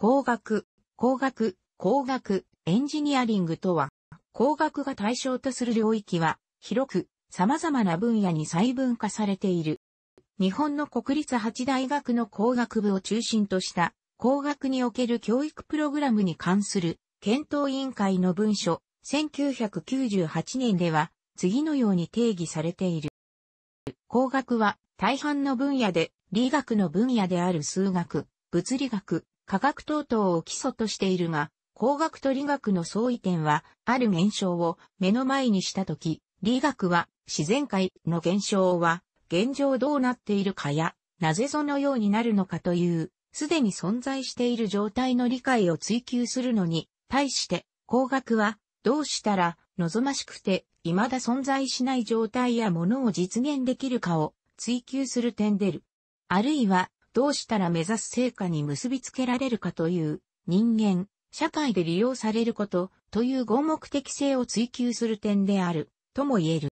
工学、工学、工学、エンジニアリングとは、工学が対象とする領域は、広く、様々な分野に細分化されている。日本の国立八大学の工学部を中心とした、工学における教育プログラムに関する、検討委員会の文書、1998年では、次のように定義されている。工学は、大半の分野で、理学の分野である数学、物理学、科学等々を基礎としているが、工学と理学の相違点は、ある現象を目の前にしたとき、理学は自然界の現象は、現状どうなっているかや、なぜそのようになるのかという、すでに存在している状態の理解を追求するのに、対して、工学は、どうしたら、望ましくて、未だ存在しない状態やものを実現できるかを追求する点でる。あるいは、どうしたら目指す成果に結びつけられるかという、人間、社会で利用されること、という合目的性を追求する点である、とも言える。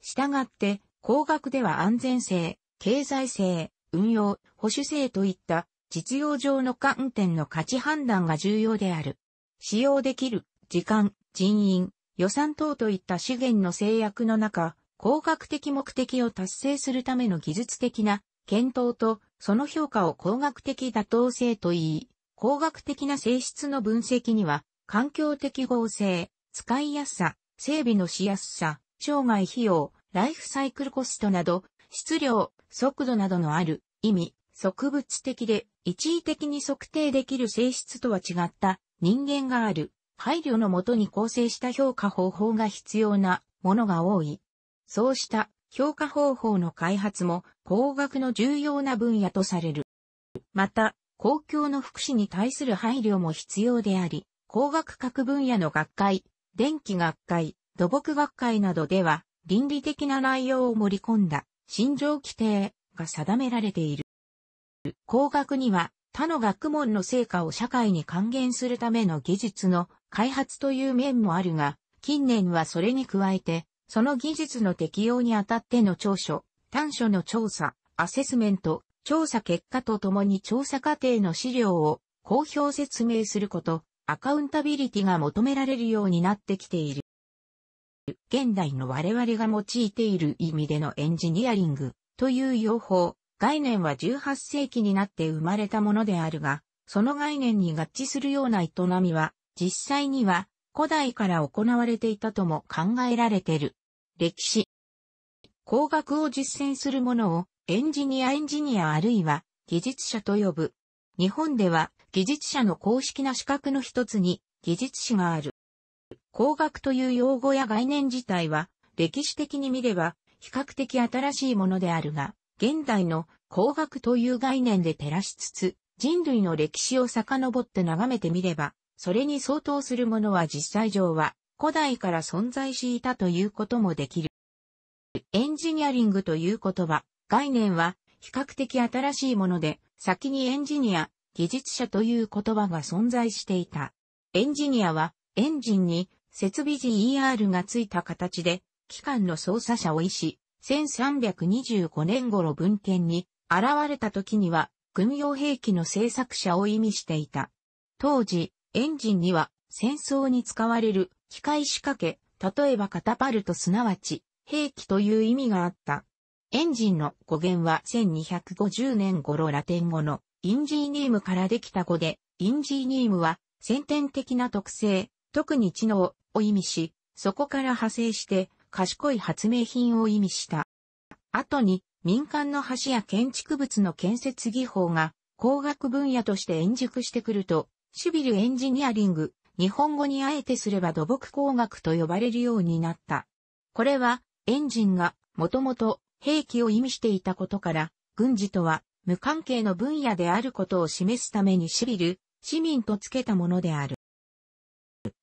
したがって、工学では安全性、経済性、運用、保守性といった実用上の観点の価値判断が重要である。使用できる、時間、人員、予算等といった資源の制約の中、工学的目的を達成するための技術的な検討とその評価を工学的妥当性といい、工学的な性質の分析には、環境適合性、使いやすさ、整備のしやすさ、生涯費用、ライフサイクルコストなど、質量、速度などのある意味、植物的で一時的に測定できる性質とは違った人間がある配慮のもとに構成した評価方法が必要なものが多い。そうした評価方法の開発も工学の重要な分野とされる。また、公共の福祉に対する配慮も必要であり、工学各分野の学会、電気学会、土木学会などでは、倫理的な内容を盛り込んだ、心情規定が定められている。工学には、他の学問の成果を社会に還元するための技術の開発という面もあるが、近年はそれに加えて、その技術の適用にあたっての長所、短所の調査、アセスメント、調査結果とともに調査過程の資料を公表説明すること、アカウンタビリティが求められるようになってきている。現代の我々が用いている意味でのエンジニアリングという用法、概念は18世紀になって生まれたものであるが、その概念に合致するような営みは、実際には古代から行われていたとも考えられてる。歴史。工学を実践する者をエンジニアエンジニアあるいは技術者と呼ぶ。日本では技術者の公式な資格の一つに技術士がある。工学という用語や概念自体は歴史的に見れば比較的新しいものであるが、現代の工学という概念で照らしつつ人類の歴史を遡って眺めてみればそれに相当するものは実際上は古代から存在していたということもできる。エンジニアリングという言葉、概念は比較的新しいもので、先にエンジニア、技術者という言葉が存在していた。エンジニアはエンジンに設備 GER がついた形で、機関の操作者を意思、1325年頃文献に現れた時には軍用兵器の製作者を意味していた。当時、エンジンには戦争に使われる機械仕掛け、例えばカタパルトすなわち兵器という意味があった。エンジンの語源は1250年頃ラテン語のインジーニームからできた語で、インジーニームは先天的な特性、特に知能を意味し、そこから派生して賢い発明品を意味した。後に民間の橋や建築物の建設技法が工学分野として円熟してくると、シュビルエンジニアリング、日本語にあえてすれば土木工学と呼ばれるようになった。これは、エンジンが、もともと、兵器を意味していたことから、軍事とは、無関係の分野であることを示すためにシビル、市民と付けたものである。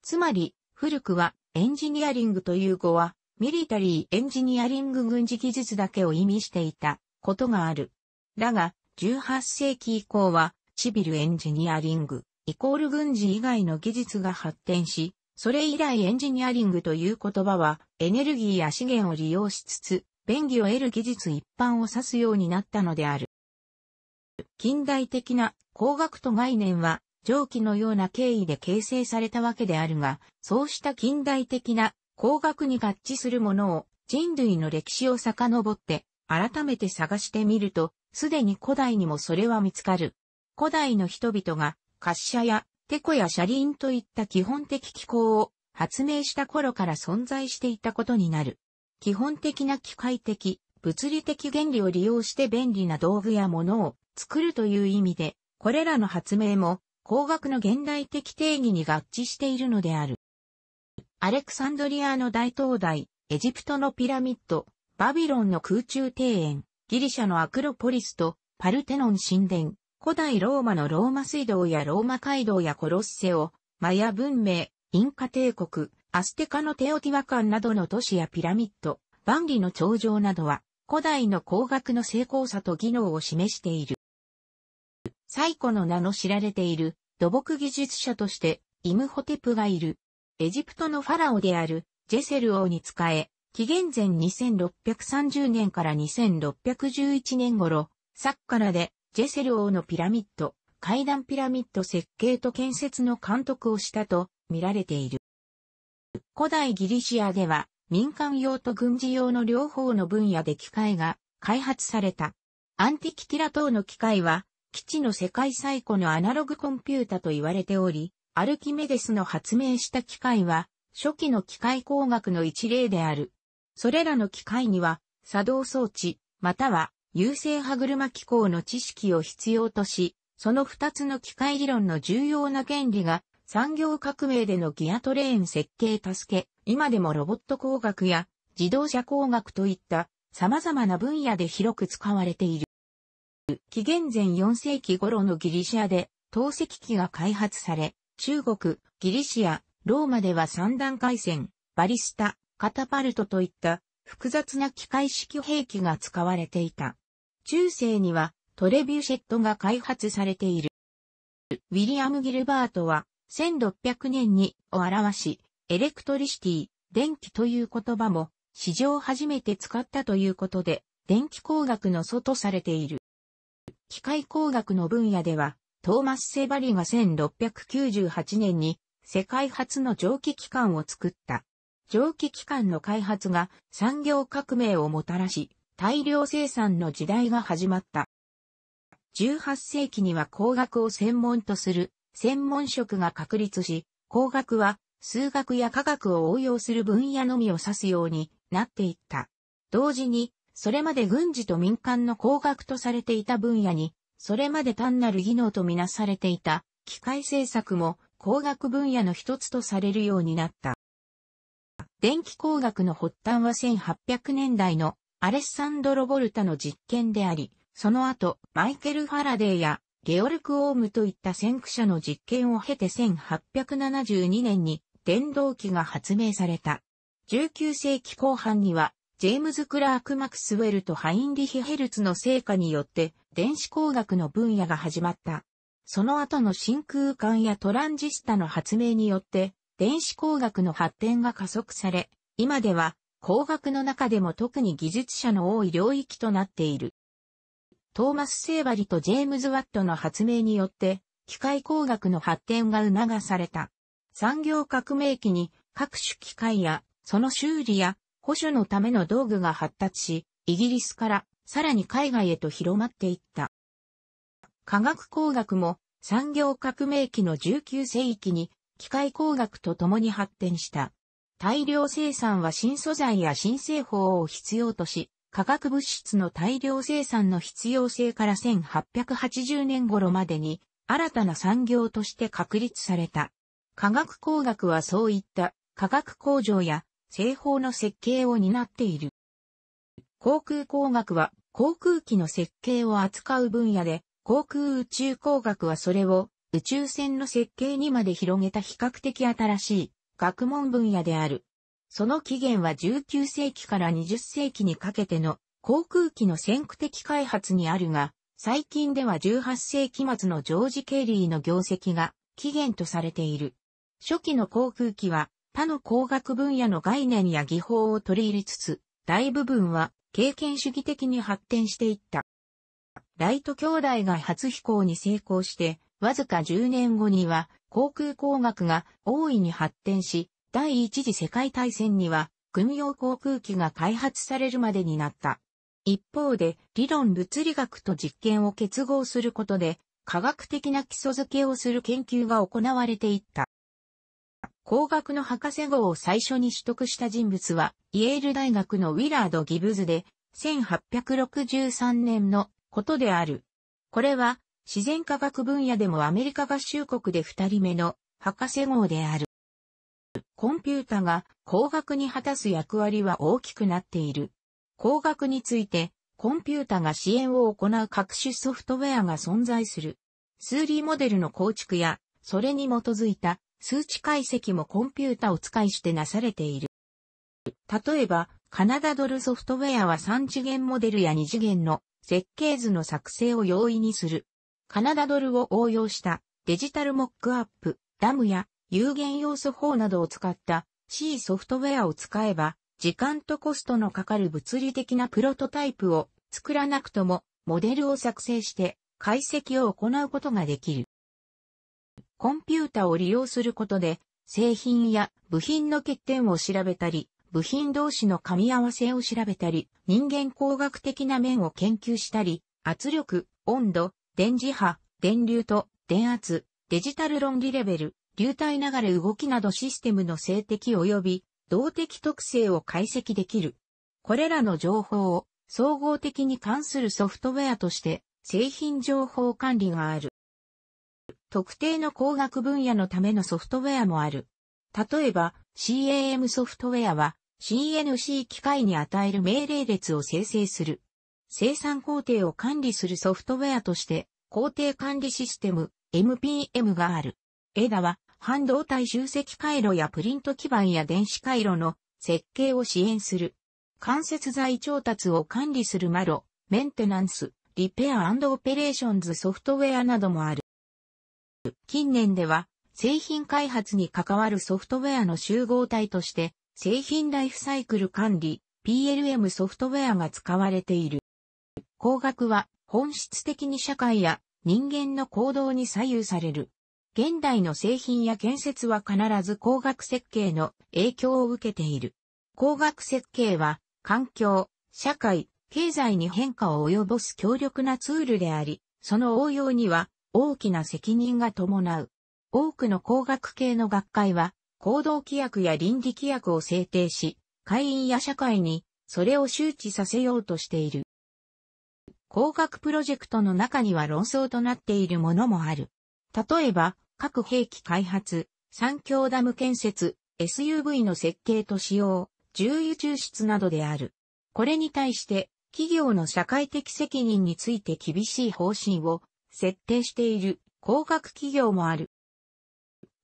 つまり、古くは、エンジニアリングという語は、ミリタリーエンジニアリング軍事技術だけを意味していたことがある。だが、18世紀以降は、シビルエンジニアリング、イコール軍事以外の技術が発展し、それ以来エンジニアリングという言葉はエネルギーや資源を利用しつつ、便宜を得る技術一般を指すようになったのである。近代的な工学と概念は上記のような経緯で形成されたわけであるが、そうした近代的な工学に合致するものを人類の歴史を遡って改めて探してみると、すでに古代にもそれは見つかる。古代の人々が滑車や、テコや車輪といった基本的機構を発明した頃から存在していたことになる。基本的な機械的、物理的原理を利用して便利な道具や物を作るという意味で、これらの発明も工学の現代的定義に合致しているのである。アレクサンドリアの大灯台、エジプトのピラミッド、バビロンの空中庭園、ギリシャのアクロポリスとパルテノン神殿、古代ローマのローマ水道やローマ街道やコロッセオ、マヤ文明、インカ帝国、アステカのテオティワカンなどの都市やピラミッド、万里の長城などは、古代の工学の成功さと技能を示している。最古の名の知られている土木技術者としてイムホテプがいる。エジプトのファラオであるジェセル王に仕え、紀元前2630年から2611年頃、サッカラでジェセル王のピラミッド、階段ピラミッド設計と建設の監督をしたと見られている。古代ギリシアでは民間用と軍事用の両方の分野で機械が開発された。アンティキティラ等の機械は基地の世界最古のアナログコンピュータと言われており、アルキメデスの発明した機械は初期の機械工学の一例である。それらの機械には作動装置、または優勢歯車機構の知識を必要とし、その二つの機械理論の重要な原理が産業革命でのギアトレーン設計助け、今でもロボット工学や自動車工学といった様々な分野で広く使われている。紀元前4世紀頃のギリシアで透析機が開発され、中国、ギリシア、ローマでは三段回線、バリスタ、カタパルトといった複雑な機械式兵器が使われていた。中世にはトレビューシェットが開発されている。ウィリアム・ギルバートは1600年にを表し、エレクトリシティ、電気という言葉も史上初めて使ったということで、電気工学の祖とされている。機械工学の分野では、トーマス・セバリが1698年に世界初の蒸気機関を作った。蒸気機関の開発が産業革命をもたらし、大量生産の時代が始まった。18世紀には工学を専門とする専門職が確立し、工学は数学や科学を応用する分野のみを指すようになっていった。同時に、それまで軍事と民間の工学とされていた分野に、それまで単なる技能とみなされていた機械製作も工学分野の一つとされるようになった。電気工学の発端は1800年代のアレッサンドロ・ボルタの実験であり、その後、マイケル・ファラデーやゲオルク・オームといった先駆者の実験を経て1872年に電動機が発明された。19世紀後半には、ジェームズ・クラーク・マクスウェルとハインリヒ・ヘルツの成果によって、電子工学の分野が始まった。その後の真空管やトランジスタの発明によって、電子工学の発展が加速され、今では工学の中でも特に技術者の多い領域となっている。トーマス・セーバリとジェームズ・ワットの発明によって、機械工学の発展が促された。産業革命期に各種機械や、その修理や保守のための道具が発達し、イギリスからさらに海外へと広まっていった。科学工学も産業革命期の19世紀に機械工学と共に発展した。大量生産は新素材や新製法を必要とし、化学物質の大量生産の必要性から1880年頃までに新たな産業として確立された。化学工学はそういった化学工場や製法の設計を担っている。航空工学は航空機の設計を扱う分野で、航空宇宙工学はそれを宇宙船の設計にまで広げた比較的新しい学問分野である。その起源は19世紀から20世紀にかけての航空機の先駆的開発にあるが、最近では18世紀末のジョージ・ケリーの業績が起源とされている。初期の航空機は他の工学分野の概念や技法を取り入れつつ、大部分は経験主義的に発展していった。ライト兄弟が初飛行に成功して、わずか10年後には航空工学が大いに発展し、第一次世界大戦には軍用航空機が開発されるまでになった。一方で理論物理学と実験を結合することで科学的な基礎づけをする研究が行われていった。工学の博士号を最初に取得した人物はイェール大学のウィラード・ギブズで1863年のことである。これは自然科学分野でもアメリカ合衆国で二人目の博士号である。コンピュータが工学に果たす役割は大きくなっている。工学について、コンピュータが支援を行う各種ソフトウェアが存在する。数理モデルの構築や、それに基づいた数値解析もコンピュータを使いしてなされている。例えば、カナダドルソフトウェアは3次元モデルや2次元の設計図の作成を容易にする。カナダドルを応用したデジタルモックアップ、ダムや有限要素法などを使った C ソフトウェアを使えば、時間とコストのかかる物理的なプロトタイプを作らなくとも、モデルを作成して解析を行うことができる。コンピュータを利用することで、製品や部品の欠点を調べたり、部品同士の噛み合わせを調べたり、人間工学的な面を研究したり、圧力、温度、電磁波、電流と電圧、デジタル論理レベル、流体流れ動きなどシステムの性的及び動的特性を解析できる。これらの情報を総合的に関するソフトウェアとして製品情報管理がある。特定の工学分野のためのソフトウェアもある。例えば CAM ソフトウェアは CNC 機械に与える命令列を生成する。生産工程を管理するソフトウェアとして、工程管理システム MPM がある。エダは半導体集積回路やプリント基板や電子回路の設計を支援する。関節材調達を管理するマロ、メンテナンス、リペアオペレーションズソフトウェアなどもある。近年では製品開発に関わるソフトウェアの集合体として製品ライフサイクル管理 PLM ソフトウェアが使われている。工学は本質的に社会や人間の行動に左右される。現代の製品や建設は必ず工学設計の影響を受けている。工学設計は環境、社会、経済に変化を及ぼす強力なツールであり、その応用には大きな責任が伴う。多くの工学系の学会は、行動規約や倫理規約を制定し、会員や社会にそれを周知させようとしている。工学プロジェクトの中には論争となっているものもある。例えば、核兵器開発、三強ダム建設、SUV の設計と使用、重油抽出などである。これに対して、企業の社会的責任について厳しい方針を設定している工学企業もある。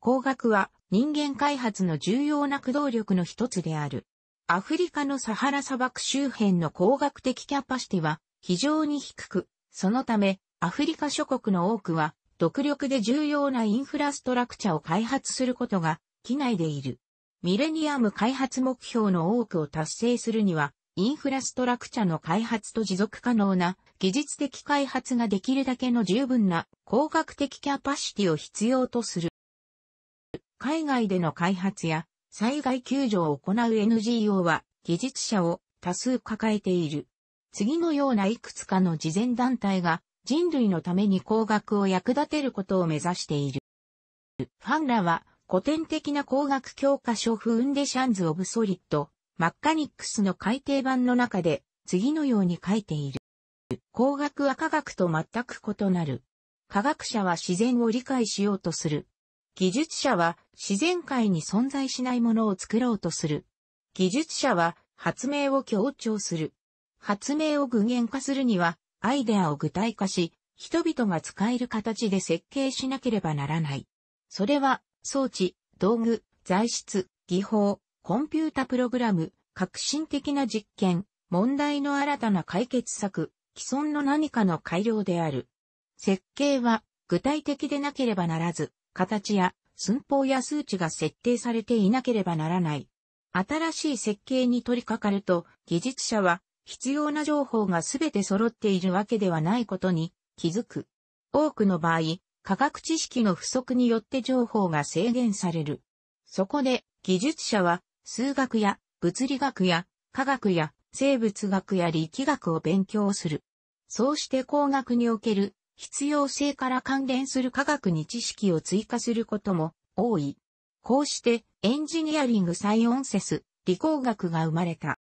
工学は人間開発の重要な駆動力の一つである。アフリカのサハラ砂漠周辺の工学的キャパシティは非常に低く、そのため、アフリカ諸国の多くは、独力で重要なインフラストラクチャを開発することが、機内でいる。ミレニアム開発目標の多くを達成するには、インフラストラクチャの開発と持続可能な技術的開発ができるだけの十分な工学的キャパシティを必要とする。海外での開発や災害救助を行う NGO は技術者を多数抱えている。次のようないくつかの慈善団体が人類のために工学を役立てることを目指している。ファンラは古典的な工学教科書フンデシャンズ・オブ・ソリッド、マッカニックスの改訂版の中で次のように書いている。工学は科学と全く異なる。科学者は自然を理解しようとする。技術者は自然界に存在しないものを作ろうとする。技術者は発明を強調する。発明を具現化するには、アイデアを具体化し、人々が使える形で設計しなければならない。それは、装置、道具、材質、技法、コンピュータプログラム、革新的な実験、問題の新たな解決策、既存の何かの改良である。設計は具体的でなければならず、形や寸法や数値が設定されていなければならない。新しい設計に取り掛かると、技術者は必要な情報がすべて揃っているわけではないことに気づく。多くの場合、科学知識の不足によって情報が制限される。そこで、技術者は、数学や物理学や科学や生物学や力学を勉強する。そうして工学における必要性から関連する科学に知識を追加することも多い。こうしてエンジニアリングサイオンセス理工学が生まれた。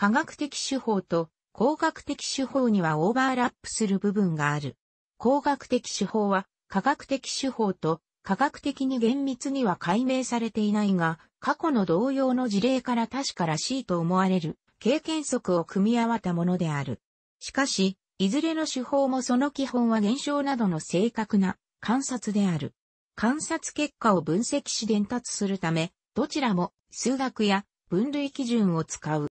科学的手法と工学的手法にはオーバーラップする部分がある。工学的手法は科学的手法と科学的に厳密には解明されていないが、過去の同様の事例から確からしいと思われる経験則を組み合わたものである。しかし、いずれの手法もその基本は現象などの正確な観察である。観察結果を分析し伝達するため、どちらも数学や分類基準を使う。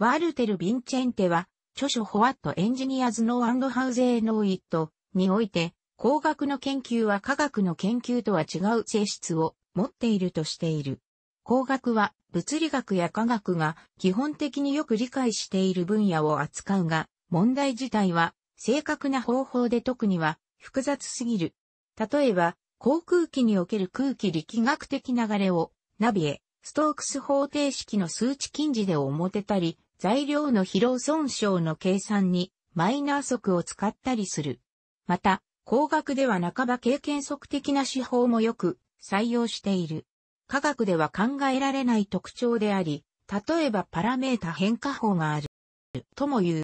ワルテル・ヴィンチェンテは、著書ホワット・エンジニアズ・ノー・アンド・ハウゼー・ノー・イットにおいて、工学の研究は科学の研究とは違う性質を持っているとしている。工学は物理学や科学が基本的によく理解している分野を扱うが、問題自体は正確な方法で特には複雑すぎる。例えば、航空機における空気力学的流れをナビへストークス方程式の数値近似で表たり、材料の疲労損傷の計算にマイナー則を使ったりする。また、工学では半ば経験則的な手法もよく採用している。科学では考えられない特徴であり、例えばパラメータ変化法がある。とも言う。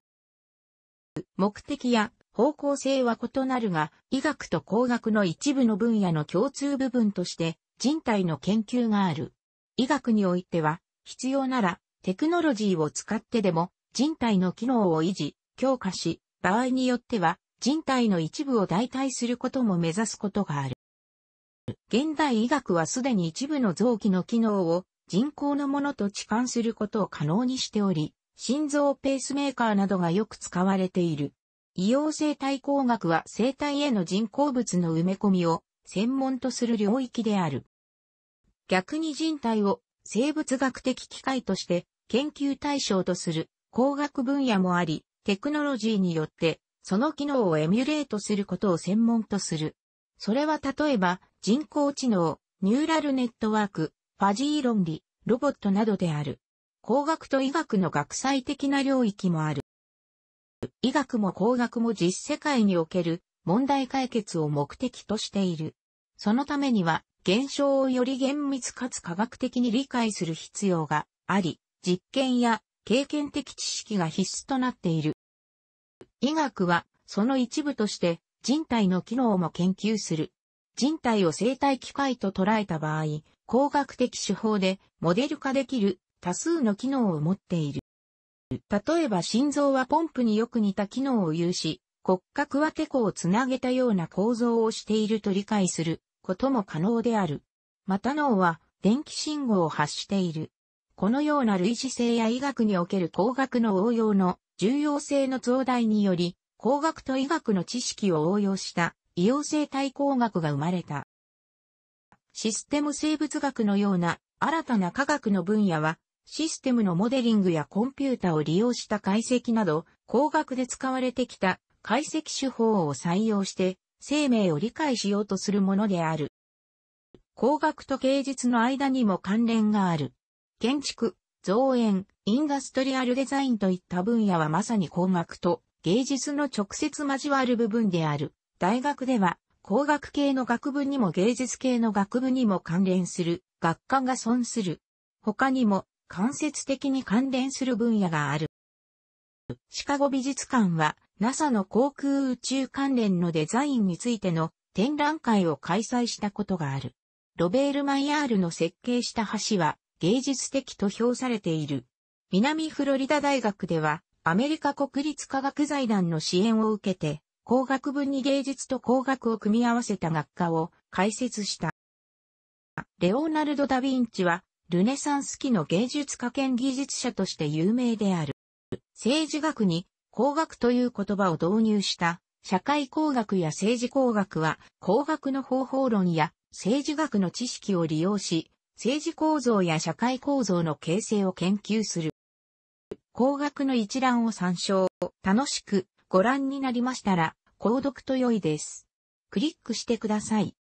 目的や方向性は異なるが、医学と工学の一部の分野の共通部分として人体の研究がある。医学においては、必要ならテクノロジーを使ってでも人体の機能を維持、強化し、場合によっては人体の一部を代替することも目指すことがある。現代医学はすでに一部の臓器の機能を人工のものと置換することを可能にしており、心臓ペースメーカーなどがよく使われている。医療生体工学は生体への人工物の埋め込みを専門とする領域である。逆に人体を生物学的機械として研究対象とする工学分野もあり、テクノロジーによってその機能をエミュレートすることを専門とする。それは例えば人工知能、ニューラルネットワーク、ファジー論理、ロボットなどである。工学と医学の学際的な領域もある。医学も工学も実世界における問題解決を目的としている。そのためには現象をより厳密かつ科学的に理解する必要があり、実験や経験的知識が必須となっている。医学はその一部として人体の機能も研究する。人体を生体機械と捉えた場合、工学的手法でモデル化できる多数の機能を持っている。例えば心臓はポンプによく似た機能を有し、骨格はテコをつなげたような構造をしていると理解することも可能である。また脳は電気信号を発している。このような類似性や医学における工学の応用の重要性の増大により、工学と医学の知識を応用した異様性対工学が生まれた。システム生物学のような新たな科学の分野は、システムのモデリングやコンピュータを利用した解析など、工学で使われてきた解析手法を採用して、生命を理解しようとするものである。工学と芸術の間にも関連がある。建築、造園、インダストリアルデザインといった分野はまさに工学と芸術の直接交わる部分である。大学では工学系の学部にも芸術系の学部にも関連する学科が損する。他にも間接的に関連する分野がある。シカゴ美術館は NASA の航空宇宙関連のデザインについての展覧会を開催したことがある。ロベール・マイヤールの設計した橋は芸術的と評されている。南フロリダ大学ではアメリカ国立科学財団の支援を受けて工学部に芸術と工学を組み合わせた学科を開設した。レオナルド・ダ・ヴィンチはルネサンス期の芸術家兼技術者として有名である。政治学に工学という言葉を導入した、社会工学や政治工学は、工学の方法論や政治学の知識を利用し、政治構造や社会構造の形成を研究する。工学の一覧を参照、楽しくご覧になりましたら、購読と良いです。クリックしてください。